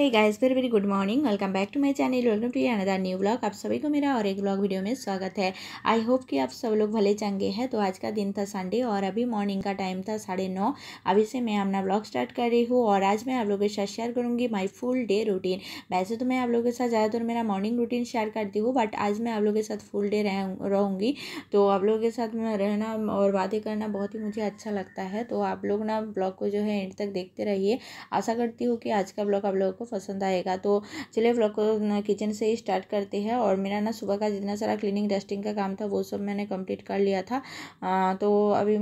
hey guys very very good morning welcome back to my channel welcome to another new blog आप सभी को मेरा और एक ब्लॉग वीडियो में स्वागत है आई होप कि आप सब लोग भले चंगे हैं तो आज का दिन था संडे और अभी मॉर्निंग का टाइम था साढ़े नौ अभी से मैं अपना ब्लॉग स्टार्ट कर रही हूँ और आज मैं आप लोगों के साथ शेयर करूँगी माई फुल डे रूटीन वैसे तो मैं आप लोगों के साथ ज़्यादातर मेरा मॉर्निंग रूटीन शेयर करती हूँ बट आज मैं आप लोगों के साथ फुल डे रहूँगी तो आप लोगों के साथ रहना और बातें करना बहुत ही मुझे अच्छा लगता है तो आप लोग ना ब्लॉग को जो है एंड तक देखते रहिए आशा करती हूँ कि आज का ब्लॉग आप लोगों को पसंद आएगा तो चलिए व्लॉग को किचन से ही स्टार्ट करते हैं और मेरा ना सुबह का जितना सारा क्लीनिंग डस्टिंग का काम था वो सब मैंने कंप्लीट कर लिया था आ, तो अभी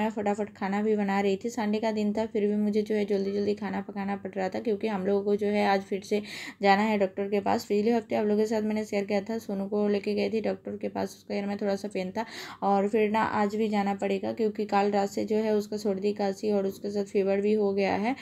मैं फटाफट खाना भी बना रही थी संडे का दिन था फिर भी मुझे जो है जल्दी जल्दी खाना पकाना पड़ रहा था क्योंकि हम लोगों को जो है आज फिर से जाना है डॉक्टर के पास पिछले हफ्ते आप लोगों के साथ मैंने शेयर किया था सोनू को लेके गए थे डॉक्टर के पास उसका यार में थोड़ा सा पेन था और फिर ना आज भी जाना पड़ेगा क्योंकि काल रात से जो है उसका सर्दी खांसी और उसके साथ फीवर भी हो गया है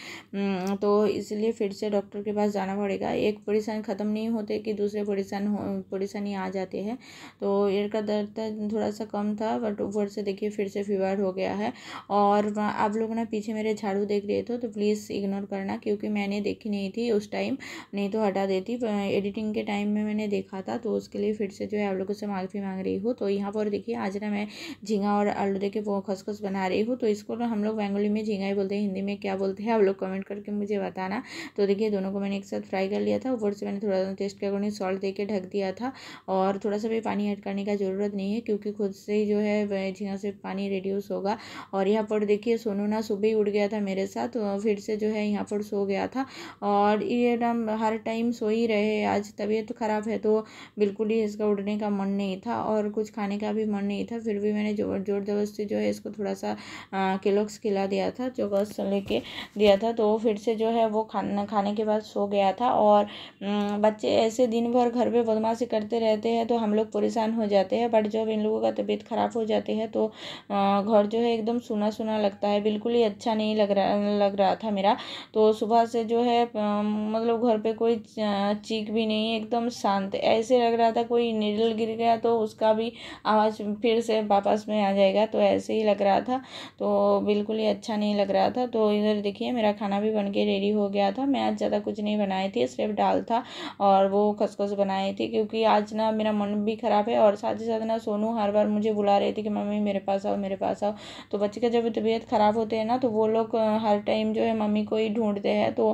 तो इसलिए फिर से डॉक्टर डॉक्टर के पास जाना पड़ेगा एक परेशान ख़त्म नहीं होते कि दूसरे परेशान हो परेशानी आ जाते हैं तो एयर का दर्द थोड़ा सा कम था बट ऊपर से देखिए फिर से फीवर हो गया है और आप लोग ना पीछे मेरे झाड़ू देख रहे थे तो प्लीज़ इग्नोर करना क्योंकि मैंने देखी नहीं थी उस टाइम नहीं तो हटा देती एडिटिंग के टाइम में मैंने देखा था तो उसके लिए फिर से जो है आप लोगों से माफ़ी मांग रही हूँ तो यहाँ पर देखिए आज ना मैं झींगा और आलू देखे वो खसखस बना रही हूँ तो इसको हम लोग बंगाली में झींगा ही बोलते हैं हिंदी में क्या बोलते हैं आप लोग कमेंट करके मुझे बताना तो देखिए दोनों दोनों को मैंने एक साथ फ्राई कर लिया था ऊपर से मैंने थोड़ा टेस्ट के अकॉर्डिंग सॉल्ट दे के ढक दिया था और थोड़ा सा भी पानी ऐड करने का ज़रूरत नहीं है क्योंकि खुद से जो है झीना से पानी रिड्यूस होगा और यहाँ पर देखिए सोनू ना सुबह ही उठ गया था मेरे साथ फिर से जो है यहाँ पर सो गया था और ये नाम हर टाइम सो ही रहे आज तबीयत ख़राब है तो बिल्कुल ही इसका उड़ने का मन नहीं था और कुछ खाने का भी मन नहीं था फिर भी मैंने जोर जोर जबरदस्ती जो है इसको थोड़ा सा केलोक्स खिला दिया था जो बस लेके दिया था तो फिर से जो है वो खाना खाने के बाद सो गया था और बच्चे ऐसे दिन भर घर पे बदमाशी करते रहते हैं तो हम लोग परेशान हो जाते हैं बट जब इन लोगों का तबीयत ख़राब हो जाती है तो घर जो है एकदम सुना सुना लगता है बिल्कुल ही अच्छा नहीं लग रहा लग रहा था मेरा तो सुबह से जो है मतलब घर पर कोई चीख भी नहीं एकदम शांत ऐसे लग रहा था कोई निडल गिर गया तो उसका भी आवाज़ फिर से वापस में आ जाएगा तो ऐसे ही लग रहा था तो बिल्कुल ही अच्छा नहीं लग रहा था तो इधर देखिए मेरा खाना भी बन के रेडी हो गया था मैं आज ज़्यादा कुछ नहीं बनाई थी सिर्फ दाल था और वो खसखस बनाई थी क्योंकि आज ना मेरा मन भी ख़राब है और साथ ही साथ ना सोनू हर बार मुझे बुला रही थी कि मम्मी मेरे पास आओ मेरे पास आओ तो बच्चे का जब तबीयत ख़राब होते हैं ना तो वो लोग हर टाइम जो है मम्मी को ही ढूंढते हैं तो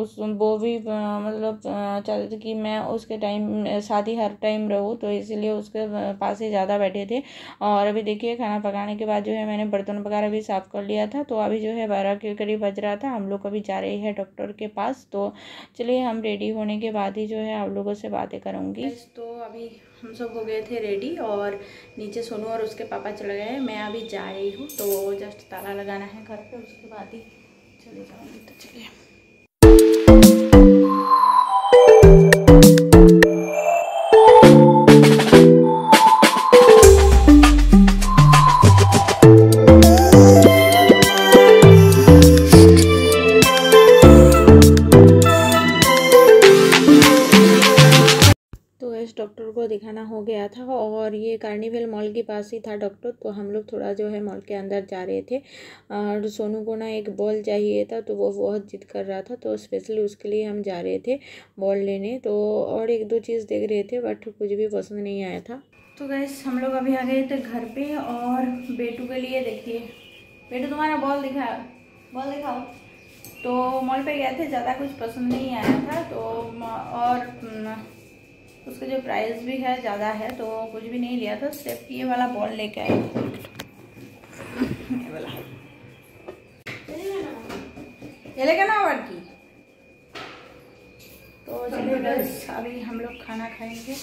उस वो भी मतलब चाहते थे कि मैं उसके टाइम साथ ही हर टाइम रहूँ तो इसीलिए उसके पास ही ज़्यादा बैठे थे और अभी देखिए खाना पकाने के बाद जो है मैंने बर्तन वगैरह भी साफ़ कर लिया था तो अभी जो है बारह के करीब बज रहा था हम लोग अभी जा रहे हैं डॉक्टर के पास तो चलिए हम रेडी होने के बाद ही जो है आप लोगों से बातें करूँगी तो अभी हम सब हो गए थे रेडी और नीचे सोनू और उसके पापा चले गए मैं अभी जा रही हूँ तो जस्ट ताला लगाना है घर पर उसके बाद ही चले जाऊँगी तो चलिए दिखाना हो गया था और ये कार्निवल मॉल के पास ही था डॉक्टर तो हम लोग थोड़ा जो है मॉल के अंदर जा रहे थे और सोनू को ना एक बॉल चाहिए था तो वो बहुत जिद कर रहा था तो स्पेशली उसके लिए हम जा रहे थे बॉल लेने तो और एक दो चीज़ देख रहे थे बट कुछ भी पसंद नहीं आया था तो गैस हम लोग अभी आ गए थे घर पे और बेटू के लिए देखिए बेटू तुम्हारा बॉल दिखा बॉल दिखाओ तो मॉल पे गए थे ज़्यादा कुछ पसंद नहीं आया था तो और उसका जो प्राइस भी है ज़्यादा है तो कुछ भी नहीं लिया था सिर्फ ये वाला बॉल लेके आए ये वाला ये लेके ना और की तो अभी हम लोग खाना खाएंगे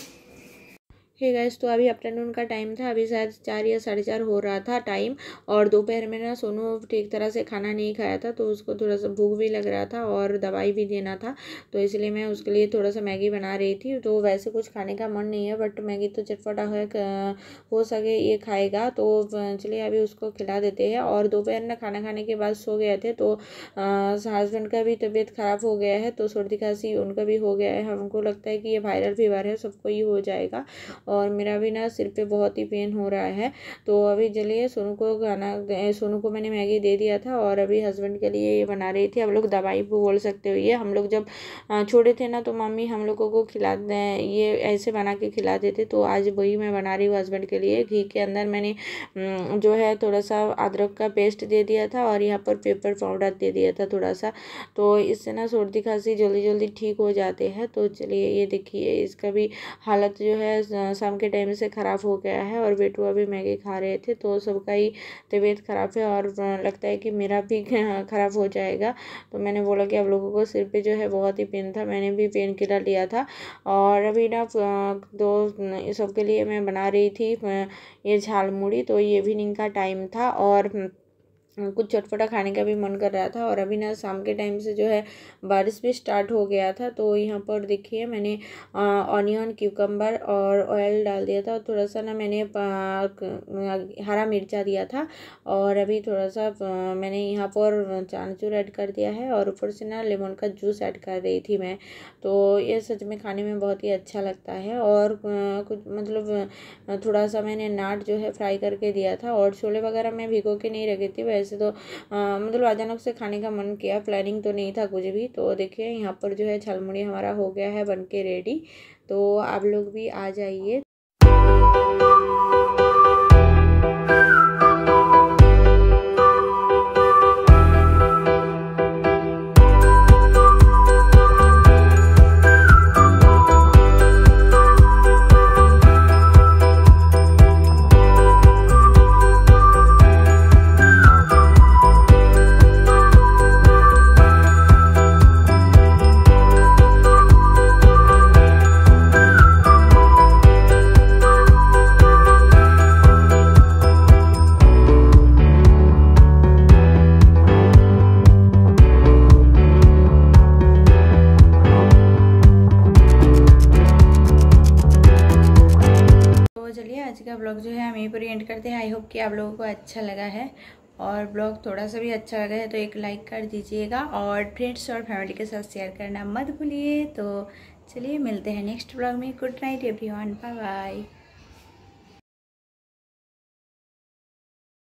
है गैस तो अभी आफ्टरनून का टाइम था अभी शायद चार या साढ़े चार हो रहा था टाइम और दोपहर में ना सोनू ठीक तरह से खाना नहीं खाया था तो उसको थोड़ा सा भूख भी लग रहा था और दवाई भी देना था तो इसलिए मैं उसके लिए थोड़ा सा मैगी बना रही थी तो वैसे कुछ खाने का मन नहीं है बट मैगी तो चटपटा हो, हो सके ये खाएगा तो चलिए अभी उसको खिला देते हैं और दोपहर ना खाना खाने के बाद सो गए थे तो हस्बैंड का भी तबीयत ख़राब हो गया है तो सर्दी खांसी उनका भी हो गया है हमको लगता है कि ये वायरल फीवर है सबको ही हो जाएगा और मेरा भी ना सिर पे बहुत ही पेन हो रहा है तो अभी चलिए सोनू को खाना सोनू को मैंने मैगी दे दिया था और अभी हस्बैंड के लिए ये बना रही थी अब लोग दवाई बोल सकते हो ये हम लोग जब छोटे थे ना तो मम्मी हम लोगों को खिला ये ऐसे बना के खिला देते तो आज वही मैं बना रही हूँ हस्बैंड के लिए घी के अंदर मैंने जो है थोड़ा सा अदरक का पेस्ट दे दिया था और यहाँ पर पेपर पाउडर दे दिया था थोड़ा सा तो इससे ना सर्दी खांसी जल्दी जल्दी ठीक हो जाते हैं तो चलिए ये देखिए इसका भी हालत जो है शाम के टाइम से ख़राब हो गया है और बेटू अभी मैगी खा रहे थे तो सबका ही तबीयत ख़राब है और लगता है कि मेरा भी ख़राब हो जाएगा तो मैंने बोला कि आप लोगों को सिर पे जो है बहुत ही पेन था मैंने भी पेन किलर लिया था और अभी ना दो सबके लिए मैं बना रही थी ये झाल मुड़ी तो इवनिंग का टाइम था और कुछ चटपटा खाने का भी मन कर रहा था और अभी ना शाम के टाइम से जो है बारिश भी स्टार्ट हो गया था तो यहाँ पर देखिए मैंने ऑनियन क्यूकम्बर और ऑयल डाल दिया था और थोड़ा सा ना मैंने हरा मिर्चा दिया था और अभी थोड़ा सा मैंने यहाँ पर चानचूर ऐड कर दिया है और ऊपर से ना लेमन का जूस ऐड कर रही थी मैं तो ये सच में खाने में बहुत ही अच्छा लगता है और कुछ मतलब थोड़ा सा मैंने नाट जो है फ्राई करके दिया था और छोले वगैरह मैं भिगो के नहीं रखी थी ऐसे तो आ, मतलब अचानक से खाने का मन किया प्लानिंग तो नहीं था कुछ भी तो देखिए यहाँ पर जो है छलमुड़ी हमारा हो गया है बन के रेडी तो आप लोग भी आ जाइए ब्लॉग जो है हम यहीं पर एंड करते हैं आई होप कि आप लोगों को अच्छा लगा है और ब्लॉग थोड़ा सा भी अच्छा लगा है तो एक लाइक कर दीजिएगा और फ्रेंड्स और फैमिली के साथ शेयर करना मत भूलिए तो चलिए मिलते हैं नेक्स्ट ब्लॉग में good night everyone bye bye